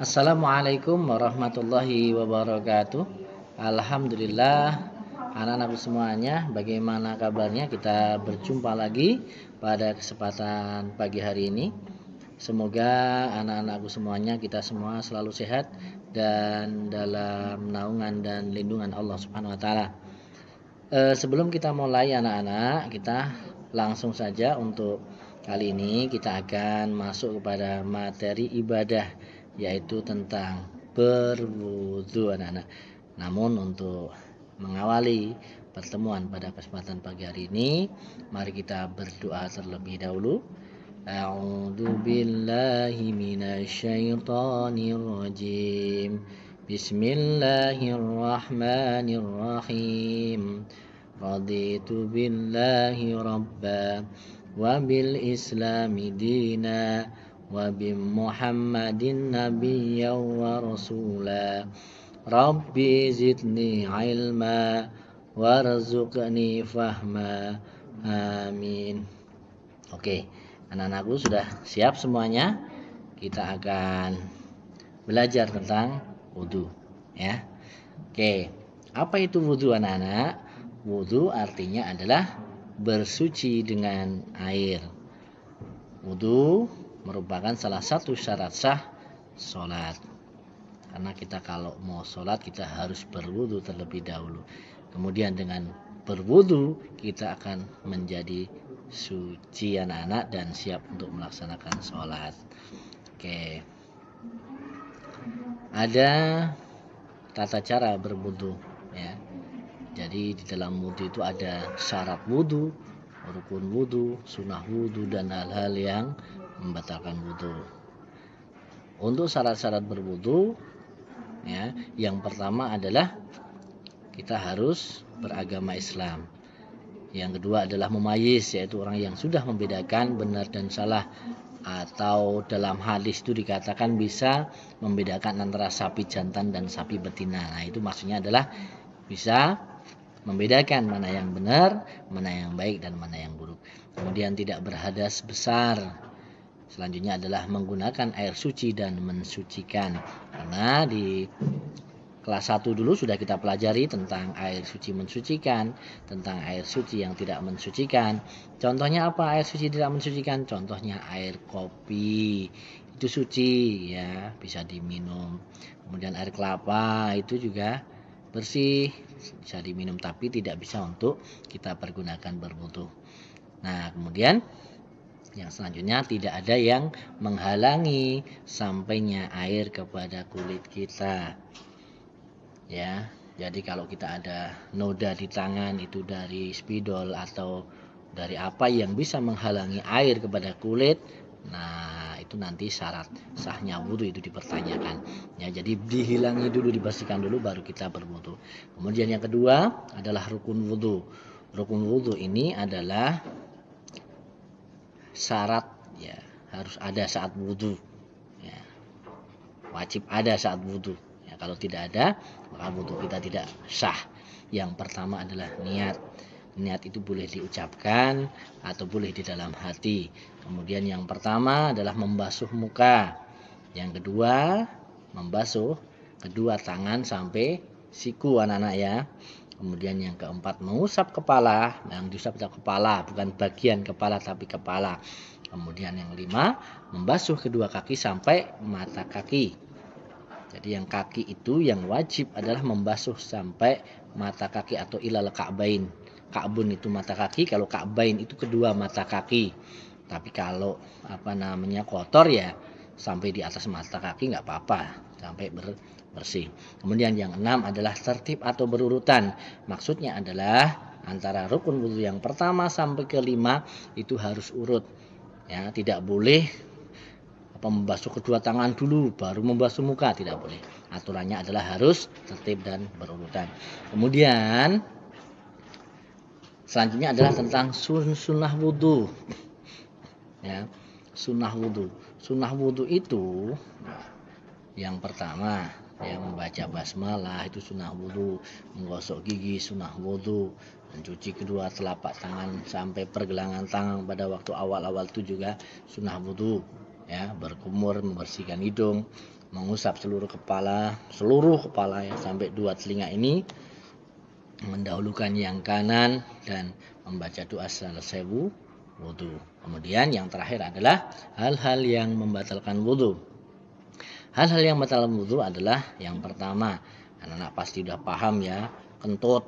Assalamualaikum warahmatullahi wabarakatuh Alhamdulillah Anak-anakku semuanya Bagaimana kabarnya kita berjumpa lagi Pada kesempatan pagi hari ini Semoga anak-anakku semuanya Kita semua selalu sehat Dan dalam naungan dan lindungan Allah subhanahu wa ta'ala eh, Sebelum kita mulai anak-anak Kita langsung saja untuk Kali ini kita akan masuk kepada materi ibadah yaitu tentang berwudu anak-anak. Namun untuk mengawali pertemuan pada kesempatan pagi hari ini, mari kita berdoa terlebih dahulu. A'udzu billahi minasyaitonir rajim. Bismillahirrahmanirrahim. Raditu billahi rabba wabil islami dina وبمحمد نبيا ورسولا ربي زدني علما warzuqni فهما amin oke anak-anakku sudah siap semuanya kita akan belajar tentang wudhu ya oke apa itu wudhu anak-anak wudhu artinya adalah bersuci dengan air. Wudhu merupakan salah satu syarat sah sholat. Karena kita kalau mau sholat kita harus berwudhu terlebih dahulu. Kemudian dengan berwudhu kita akan menjadi suci anak-anak dan siap untuk melaksanakan sholat. Oke. Ada tata cara berwudhu jadi di dalam wudhu itu ada syarat wudhu, rukun wudhu, sunnah wudhu, dan hal-hal yang membatalkan wudhu. Untuk syarat-syarat berwudhu, ya, yang pertama adalah kita harus beragama Islam. Yang kedua adalah memayis, yaitu orang yang sudah membedakan benar dan salah atau dalam hadis itu dikatakan bisa membedakan antara sapi jantan dan sapi betina. Nah, itu maksudnya adalah bisa membedakan mana yang benar, mana yang baik dan mana yang buruk. Kemudian tidak berhadas besar. Selanjutnya adalah menggunakan air suci dan mensucikan. Karena di kelas 1 dulu sudah kita pelajari tentang air suci mensucikan, tentang air suci yang tidak mensucikan. Contohnya apa air suci tidak mensucikan? Contohnya air kopi itu suci ya, bisa diminum. Kemudian air kelapa itu juga bersih bisa diminum tapi tidak bisa untuk kita pergunakan berbutuh Nah, kemudian yang selanjutnya tidak ada yang menghalangi sampainya air kepada kulit kita. Ya, jadi kalau kita ada noda di tangan itu dari spidol atau dari apa yang bisa menghalangi air kepada kulit, nah itu nanti syarat sahnya wudhu itu dipertanyakan ya jadi dihilangi dulu dibersihkan dulu baru kita berwudhu kemudian yang kedua adalah rukun wudhu rukun wudhu ini adalah syarat ya harus ada saat wudhu ya, wajib ada saat wudhu ya, kalau tidak ada maka wudhu kita tidak sah yang pertama adalah niat niat itu boleh diucapkan atau boleh di dalam hati. Kemudian yang pertama adalah membasuh muka. Yang kedua, membasuh kedua tangan sampai siku anak-anak ya. Kemudian yang keempat mengusap kepala, yang diusap itu kepala, bukan bagian kepala tapi kepala. Kemudian yang lima, membasuh kedua kaki sampai mata kaki. Jadi yang kaki itu yang wajib adalah membasuh sampai mata kaki atau ilal ka'bain Ka'bun itu mata kaki, kalau Ka'bain itu kedua mata kaki. Tapi kalau apa namanya kotor ya sampai di atas mata kaki nggak apa-apa sampai ber, bersih. Kemudian yang enam adalah tertib atau berurutan. Maksudnya adalah antara rukun wudhu yang pertama sampai kelima itu harus urut. Ya, tidak boleh apa, membasuh kedua tangan dulu baru membasuh muka tidak boleh. Aturannya adalah harus tertib dan berurutan. Kemudian selanjutnya adalah tentang sun sunnah wudhu ya sunnah wudhu sunnah wudhu itu nah, yang pertama ya membaca basmalah itu sunnah wudhu menggosok gigi sunnah wudhu mencuci kedua telapak tangan sampai pergelangan tangan pada waktu awal-awal itu juga sunnah wudhu ya berkumur membersihkan hidung mengusap seluruh kepala seluruh kepala ya sampai dua telinga ini mendahulukan yang kanan dan membaca doa selesai wudhu. Kemudian yang terakhir adalah hal-hal yang membatalkan wudhu. Hal-hal yang membatalkan wudhu adalah yang pertama, anak-anak pasti sudah paham ya, kentut,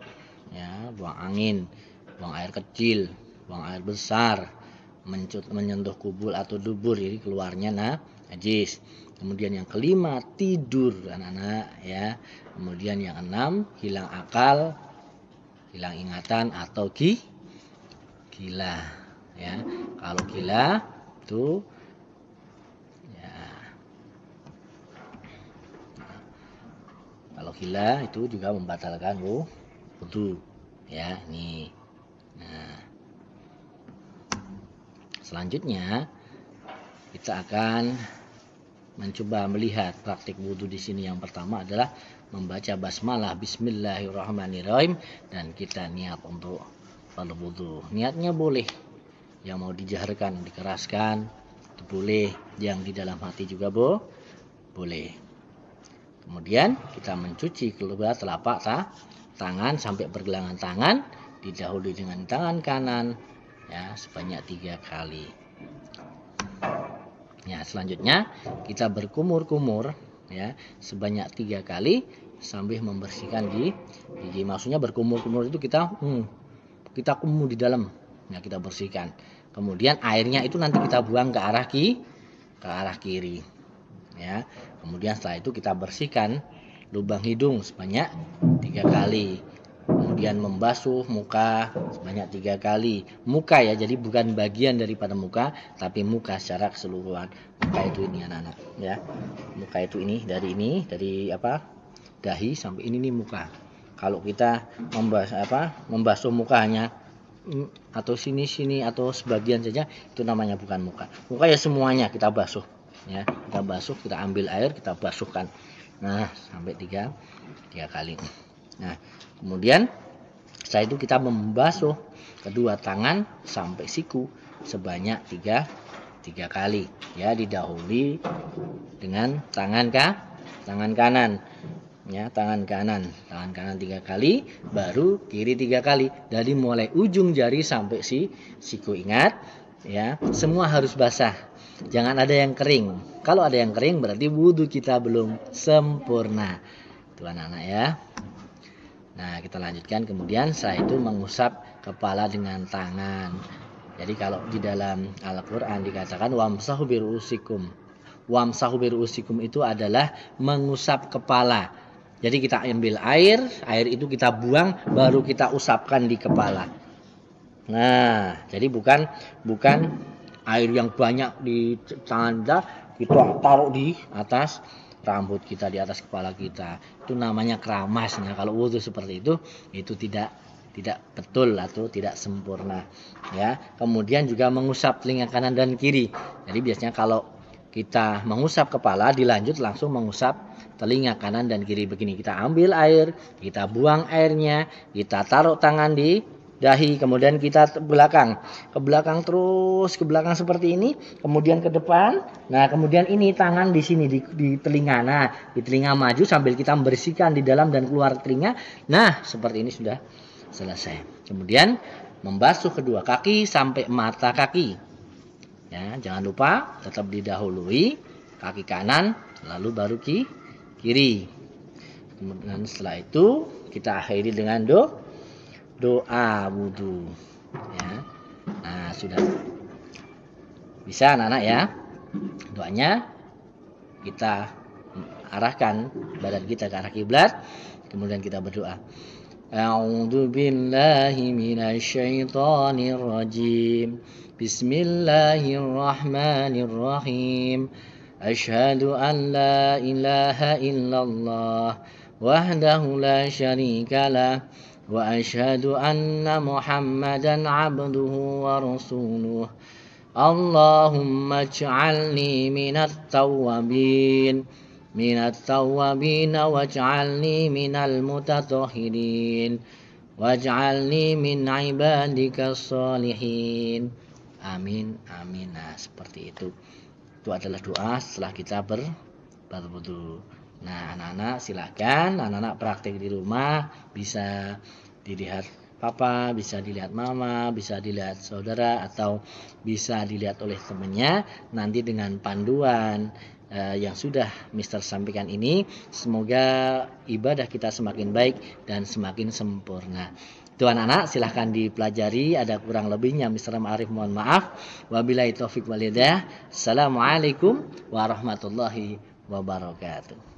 ya, buang angin, buang air kecil, buang air besar, mencut, menyentuh kubul atau dubur, jadi keluarnya nah najis. Kemudian yang kelima tidur anak-anak ya. Kemudian yang enam hilang akal, hilang ingatan atau gi gila ya kalau gila itu ya kalau gila itu juga membatalkan wudhu ya ini nah selanjutnya kita akan mencoba melihat praktik wudhu di sini yang pertama adalah membaca basmalah bismillahirrahmanirrahim dan kita niat untuk kalau wudhu niatnya boleh yang mau dijaharkan dikeraskan itu boleh yang di dalam hati juga bo, boleh kemudian kita mencuci kedua telapak ta, tangan sampai pergelangan tangan didahului dengan tangan kanan ya sebanyak tiga kali Ya, selanjutnya kita berkumur-kumur ya sebanyak tiga kali sambil membersihkan di gigi. Maksudnya berkumur-kumur itu kita hmm, kita kumur di dalam. Ya, kita bersihkan. Kemudian airnya itu nanti kita buang ke arah ki ke arah kiri. Ya. Kemudian setelah itu kita bersihkan lubang hidung sebanyak tiga kali kemudian membasuh muka sebanyak tiga kali. Muka ya, jadi bukan bagian daripada muka, tapi muka secara keseluruhan. Muka itu ini anak-anak, ya. Muka itu ini dari ini, dari apa? Dahi sampai ini nih muka. Kalau kita membas apa? Membasuh mukanya mm, atau sini-sini atau sebagian saja itu namanya bukan muka. Muka ya semuanya kita basuh, ya. Kita basuh, kita ambil air, kita basuhkan. Nah, sampai tiga tiga kali. Nah, kemudian setelah itu kita membasuh kedua tangan sampai siku sebanyak tiga tiga kali ya didahului dengan tangan kah tangan kanan ya tangan kanan tangan kanan tiga kali baru kiri tiga kali dari mulai ujung jari sampai si siku ingat ya semua harus basah jangan ada yang kering kalau ada yang kering berarti wudhu kita belum sempurna tuan anak ya Nah, kita lanjutkan kemudian setelah itu mengusap kepala dengan tangan. Jadi kalau di dalam Al-Qur'an dikatakan wamsahu birusikum. Wamsahu birusikum itu adalah mengusap kepala. Jadi kita ambil air, air itu kita buang baru kita usapkan di kepala. Nah, jadi bukan bukan air yang banyak di tangan kita taruh di atas rambut kita di atas kepala kita itu namanya keramas nah kalau wudhu seperti itu itu tidak tidak betul atau tidak sempurna ya kemudian juga mengusap telinga kanan dan kiri jadi biasanya kalau kita mengusap kepala dilanjut langsung mengusap telinga kanan dan kiri begini kita ambil air kita buang airnya kita taruh tangan di dahi kemudian kita ke belakang ke belakang terus ke belakang seperti ini kemudian ke depan nah kemudian ini tangan di sini di, di telinga nah di telinga maju sambil kita membersihkan di dalam dan keluar telinga nah seperti ini sudah selesai kemudian membasuh kedua kaki sampai mata kaki ya jangan lupa tetap didahului kaki kanan lalu baru kiri kemudian setelah itu kita akhiri dengan do doa wudhu ya nah, sudah bisa anak-anak ya doanya kita arahkan badan kita ke arah kiblat kemudian kita berdoa A'udzu billahi minasyaitonir rajim. Bismillahirrahmanirrahim. Asyhadu an la ilaha illallah wahdahu la syarikalah واشهد ان محمدا عبده ورسوله اللهم اجعلني من التوابين من التوابين واجعلني من المتطهرين واجعلني من عبادك الصالحين امين امين nah, آه، seperti itu itu adalah doa setelah kita ber berbudu. Nah, anak-anak silahkan, anak-anak praktik di rumah bisa dilihat papa, bisa dilihat mama, bisa dilihat saudara atau bisa dilihat oleh temannya nanti dengan panduan eh, yang sudah Mister sampaikan ini semoga ibadah kita semakin baik dan semakin sempurna. Tuhan anak silahkan dipelajari Ada kurang lebihnya Mr. Ma'arif mohon maaf Wabillahi taufiq walidah Assalamualaikum warahmatullahi wabarakatuh